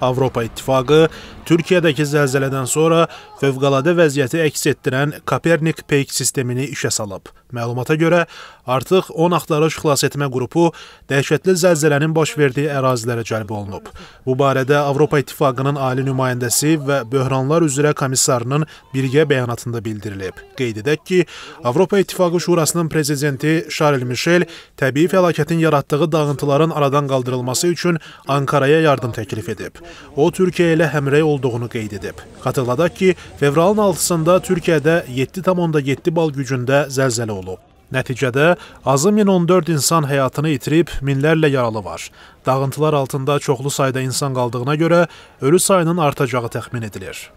Avropa İttifaqı Türkiyədəki zəlzələdən sonra fövqəladə vəziyyəti əks etdirən Kopernik peyk sistemini işə salıb. Məlumata görə, artıq 10 axtarış xilas etmə qrupu dəhşətli zəlzələnin baş verdiyi ərazilərə cəlb olunub. Bu barədə Avropa İttifaqının ali nümayəndəsi və böhranlar üzrə komissarının birgə bəyanatında bildirilib. Qeyd edək ki, Avropa İttifaqı Şurasının prezidenti Şarl Mişel təbii fəlakətin yaratdığı dağıntıların aradan qaldırılması üçün Ankaraya yardım təklif edib. O Türkiyə ilə həmrəy olduğunu qeyd edib. Xatırladaq ki, fevralın 6-sında Türkiyədə 7,7 bal gücündə zəlzələ olub. Nəticədə azı 1014 insan həyatını itirib, minlərlə yaralı var. Dağıntılar altında çoxlu sayda insan qaldığına görə ölü sayının artacağı təxmin edilir.